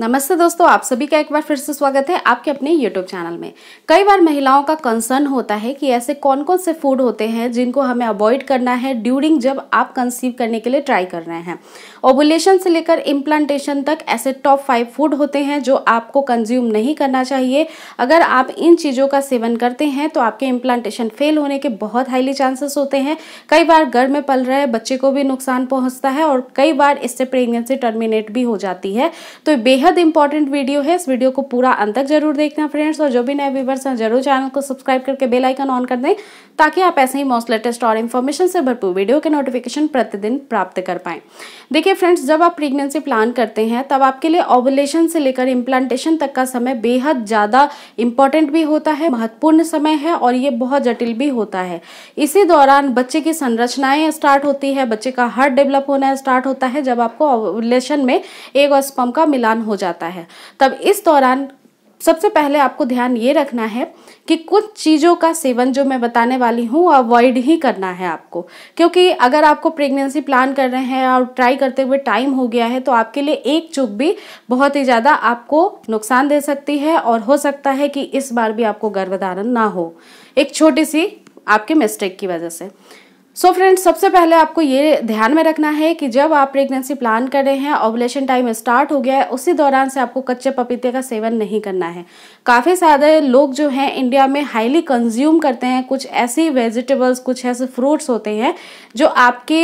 नमस्ते दोस्तों आप सभी का एक बार फिर से स्वागत है आपके अपने यूट्यूब चैनल में कई बार महिलाओं का कंसर्न होता है कि ऐसे कौन कौन से फूड होते हैं जिनको हमें अवॉइड करना है ड्यूरिंग जब आप कंसीव करने के लिए ट्राई कर रहे हैं ओबुलेशन से लेकर इम्प्लांटेशन तक ऐसे टॉप फाइव फूड होते हैं जो आपको कंज्यूम नहीं करना चाहिए अगर आप इन चीज़ों का सेवन करते हैं तो आपके इम्प्लांटेशन फेल होने के बहुत हाईली चांसेस होते हैं कई बार घर में पल रहे बच्चे को भी नुकसान पहुँचता है और कई बार इससे प्रेगनेंसी टर्मिनेट भी हो जाती है तो बेहद बेहद इंपॉर्टेंट वीडियो है इस वीडियो को पूरा अंत तक जरूर देखना फ्रेंड्स और जो भी नए व्यूवर्स हैं जरूर चैनल को सब्सक्राइब करके बेल आइकन ऑन कर दें ताकि आप ऐसे ही मोस्ट लेटेस्ट और इन्फॉर्मेशन से भरपूर वीडियो के नोटिफिकेशन प्रतिदिन प्राप्त कर पाएँ देखिए फ्रेंड्स जब आप प्रेगनेंसी प्लान करते हैं तब आपके लिए ओवलेशन से लेकर इम्प्लांटेशन तक का समय बेहद ज़्यादा इंपॉर्टेंट भी होता है महत्वपूर्ण समय है और ये बहुत जटिल भी होता है इसी दौरान बच्चे की संरचनाएं स्टार्ट होती है बच्चे का हार्ट डेवलप होना स्टार्ट होता है जब आपको ओवलेशन में एक और स्पम का मिलान हो जाता है तब इस दौरान सबसे पहले आपको ध्यान ये रखना है कि कुछ चीज़ों का सेवन जो मैं बताने वाली हूँ अवॉइड ही करना है आपको क्योंकि अगर आपको प्रेगनेंसी प्लान कर रहे हैं और ट्राई करते हुए टाइम हो गया है तो आपके लिए एक चुप भी बहुत ही ज़्यादा आपको नुकसान दे सकती है और हो सकता है कि इस बार भी आपको गर्भधारण ना हो एक छोटी सी आपके मिस्टेक की वजह से सो so फ्रेंड्स सबसे पहले आपको ये ध्यान में रखना है कि जब आप प्रेगनेंसी प्लान कर रहे हैं ऑबलेशन टाइम स्टार्ट हो गया है उसी दौरान से आपको कच्चे पपीते का सेवन नहीं करना है काफ़ी सारे लोग जो हैं इंडिया में हाईली कंज्यूम करते हैं कुछ ऐसी वेजिटेबल्स कुछ ऐसे फ्रूट्स होते हैं जो आपके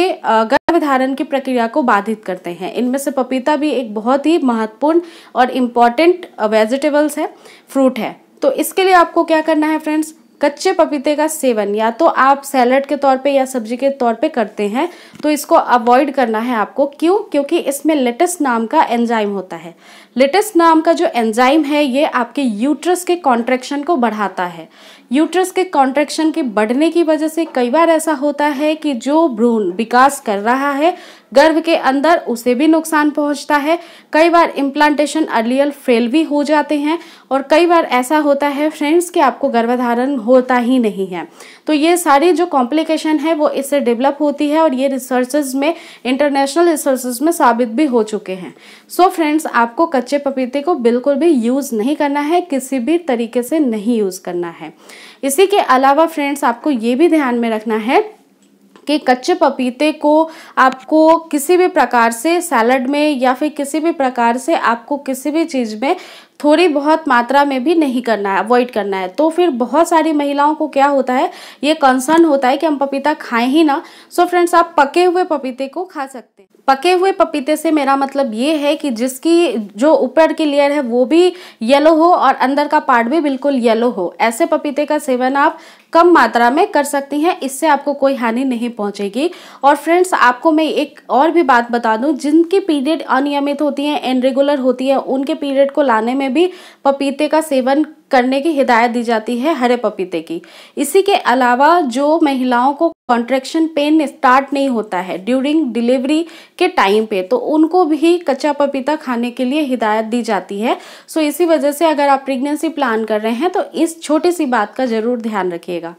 गर्भधारण की प्रक्रिया को बाधित करते हैं इनमें से पपीता भी एक बहुत ही महत्वपूर्ण और इम्पॉर्टेंट वेजिटेबल्स है फ्रूट है तो इसके लिए आपको क्या करना है फ्रेंड्स कच्चे पपीते का सेवन या तो आप सैलड के तौर पे या सब्जी के तौर पे करते हैं तो इसको अवॉइड करना है आपको क्यों क्योंकि इसमें लेटस नाम का एंजाइम होता है लेटस नाम का जो एंजाइम है ये आपके यूट्रस के कॉन्ट्रेक्शन को बढ़ाता है यूट्रस के कॉन्ट्रेक्शन के बढ़ने की वजह से कई बार ऐसा होता है कि जो भ्रूण विकास कर रहा है गर्भ के अंदर उसे भी नुकसान पहुंचता है कई बार इम्प्लांटेशन अर्लियल फेल भी हो जाते हैं और कई बार ऐसा होता है फ्रेंड्स कि आपको गर्भधारण होता ही नहीं है तो ये सारी जो कॉम्प्लिकेशन है वो इससे डेवलप होती है और ये रिसर्चेज में इंटरनेशनल रिसर्चेज में साबित भी हो चुके हैं सो so फ्रेंड्स आपको कच्चे पपीते को बिल्कुल भी यूज़ नहीं करना है किसी भी तरीके से नहीं यूज़ करना है इसी के अलावा फ्रेंड्स आपको ये भी ध्यान में रखना है कि कच्चे पपीते को आपको किसी भी प्रकार से सैलड में या फिर किसी भी प्रकार से आपको किसी भी चीज़ में थोड़ी बहुत मात्रा में भी नहीं करना है अवॉइड करना है तो फिर बहुत सारी महिलाओं को क्या होता है ये कंसर्न होता है कि हम पपीता खाएं ही ना सो so फ्रेंड्स आप पके हुए पपीते को खा सकते हैं पके हुए पपीते से मेरा मतलब ये है कि जिसकी जो ऊपर की लेयर है वो भी येलो हो और अंदर का पार्ट भी बिल्कुल येलो हो ऐसे पपीते का सेवन आप कम मात्रा में कर सकती हैं इससे आपको कोई हानि नहीं पहुंचेगी और फ्रेंड्स आपको मैं एक और भी बात बता दूं जिनकी पीरियड अनियमित होती है इनरेगुलर होती है उनके पीरियड को लाने में में भी पपीते का सेवन करने की हिदायत दी जाती है हरे पपीते की इसी के अलावा जो महिलाओं को कॉन्ट्रेक्शन पेन स्टार्ट नहीं होता है ड्यूरिंग डिलीवरी के टाइम पे तो उनको भी कच्चा पपीता खाने के लिए हिदायत दी जाती है सो इसी वजह से अगर आप प्रेगनेंसी प्लान कर रहे हैं तो इस छोटी सी बात का ज़रूर ध्यान रखिएगा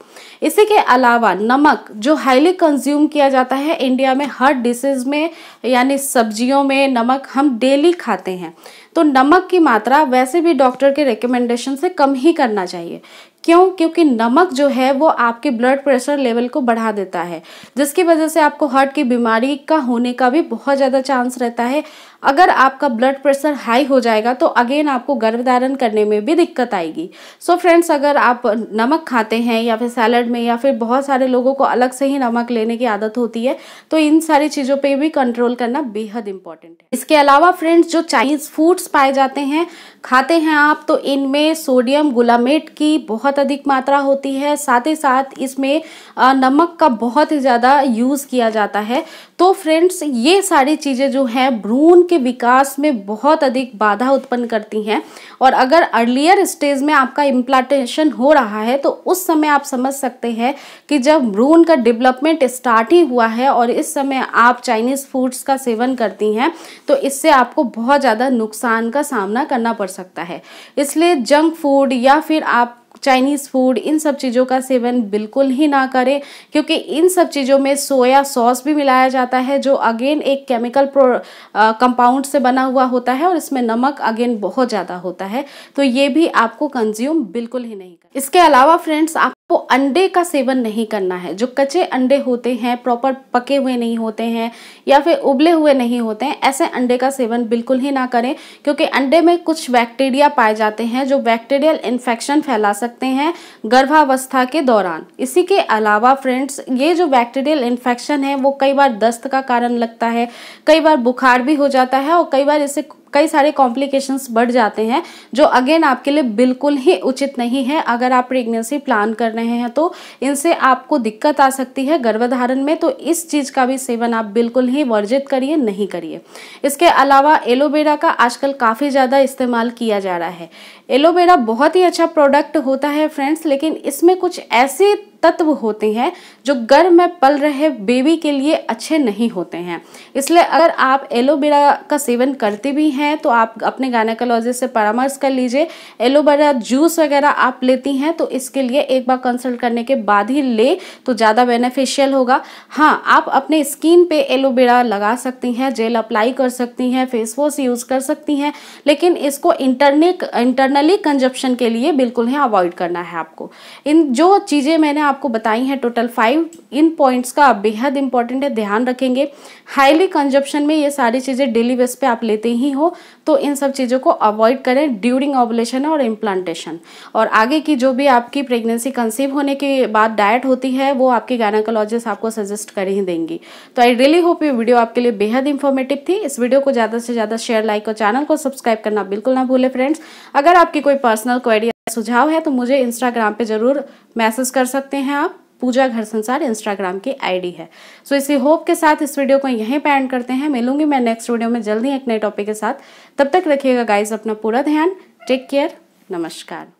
इसी के अलावा नमक जो हाईली कंज्यूम किया जाता है इंडिया में हर डिशेज में यानी सब्जियों में नमक हम डेली खाते हैं तो नमक की मात्रा वैसे भी डॉक्टर के रिकमेंडेशन से कम ही करना चाहिए क्यों क्योंकि नमक जो है वो आपके ब्लड प्रेशर लेवल को बढ़ा देता है जिसकी वजह से आपको हार्ट की बीमारी का होने का भी बहुत ज़्यादा चांस रहता है अगर आपका ब्लड प्रेशर हाई हो जाएगा तो अगेन आपको गर्भधारण करने में भी दिक्कत आएगी सो so फ्रेंड्स अगर आप नमक खाते हैं या फिर सैलड में या फिर बहुत सारे लोगों को अलग से ही नमक लेने की आदत होती है तो इन सारी चीज़ों पर भी कंट्रोल करना बेहद इंपॉर्टेंट है इसके अलावा फ्रेंड्स जो चाइनीज फूड्स पाए जाते हैं खाते हैं आप तो इनमें सोडियम गुलामेट की बहुत बहुत अधिक मात्रा होती है साथ ही साथ इसमें नमक का बहुत ही ज़्यादा यूज़ किया जाता है तो फ्रेंड्स ये सारी चीज़ें जो हैं भ्रूण के विकास में बहुत अधिक बाधा उत्पन्न करती हैं और अगर अर्लियर स्टेज में आपका इम्प्लांटेशन हो रहा है तो उस समय आप समझ सकते हैं कि जब भ्रूण का डेवलपमेंट स्टार्ट ही हुआ है और इस समय आप चाइनीज़ फूड्स का सेवन करती हैं तो इससे आपको बहुत ज़्यादा नुकसान का सामना करना पड़ सकता है इसलिए जंक फूड या फिर आप चाइनीज़ फूड इन सब चीज़ों का सेवन बिल्कुल ही ना करें क्योंकि इन सब चीज़ों में सोया सॉस भी मिलाया जाता है जो अगेन एक केमिकल प्रो कंपाउंड से बना हुआ होता है और इसमें नमक अगेन बहुत ज़्यादा होता है तो ये भी आपको कंज्यूम बिल्कुल ही नहीं कर इसके अलावा फ्रेंड्स आप वो अंडे का सेवन नहीं करना है जो कच्चे अंडे होते हैं प्रॉपर पके हुए नहीं होते हैं या फिर उबले हुए नहीं होते हैं ऐसे अंडे का सेवन बिल्कुल ही ना करें क्योंकि अंडे में कुछ बैक्टीरिया पाए जाते हैं जो बैक्टीरियल इन्फेक्शन फैला सकते हैं गर्भावस्था के दौरान इसी के अलावा फ्रेंड्स ये जो बैक्टीरियल इन्फेक्शन है वो कई बार दस्त का कारण लगता है कई बार बुखार भी हो जाता है और कई बार इसे कई सारे कॉम्प्लिकेशंस बढ़ जाते हैं जो अगेन आपके लिए बिल्कुल ही उचित नहीं है अगर आप प्रेगनेंसी प्लान कर रहे हैं तो इनसे आपको दिक्कत आ सकती है गर्भधारण में तो इस चीज़ का भी सेवन आप बिल्कुल ही वर्जित करिए नहीं करिए इसके अलावा एलोवेरा का आजकल काफ़ी ज़्यादा इस्तेमाल किया जा रहा है एलोवेरा बहुत ही अच्छा प्रोडक्ट होता है फ्रेंड्स लेकिन इसमें कुछ ऐसे तत्व होते हैं जो गर्भ में पल रहे बेबी के लिए अच्छे नहीं होते हैं इसलिए अगर आप एलोवेरा का सेवन करते भी हैं तो आप अपने गायनाकोलॉजिस्ट से परामर्श कर लीजिए एलोवेरा जूस वगैरह आप लेती हैं तो इसके लिए एक बार कंसल्ट करने के बाद ही ले तो ज़्यादा बेनिफिशियल होगा हाँ आप अपने स्किन पर एलोवेरा लगा सकती हैं जेल अप्लाई कर सकती हैं फेस वॉश यूज़ कर सकती हैं लेकिन इसको इंटरनेट इंटरनली कंजप्शन के लिए बिल्कुल ही अवॉइड करना है आपको इन जो चीज़ें मैंने आपको बताई हैं टोटल फाइव इन पॉइंट्स का बेहद इंपॉर्टेंट है ध्यान रखेंगे हाईली कंजप्शन में ये सारी चीज़ें डेली बेस पे आप लेते ही हो तो इन सब चीज़ों को अवॉइड करें ड्यूरिंग ऑबलेशन और इम्प्लांटेशन और आगे की जो भी आपकी प्रेगनेंसी कंसीव होने के बाद डाइट होती है वो आपके गायनाकोलॉजिस्ट आपको सजेस्ट कर ही देंगी तो आई रियली होप ये वीडियो आपके लिए बेहद इंफॉर्मेटिव थी इस वीडियो को ज़्यादा से ज़्यादा शेयर लाइक और चैनल को सब्सक्राइब करना बिल्कुल ना भूलें फ्रेंड्स अगर आपकी कोई पर्सनल क्वेरी सुझाव है तो मुझे इंस्टाग्राम पे ज़रूर मैसेज कर सकते हैं आप पूजा घर संसार इंस्टाग्राम की आईडी है सो so, इसी होप के साथ इस वीडियो को यहीं पे एंड करते हैं मिलूंगी मैं नेक्स्ट वीडियो में जल्दी एक नए टॉपिक के साथ तब तक रखिएगा गाइज अपना पूरा ध्यान टेक केयर नमस्कार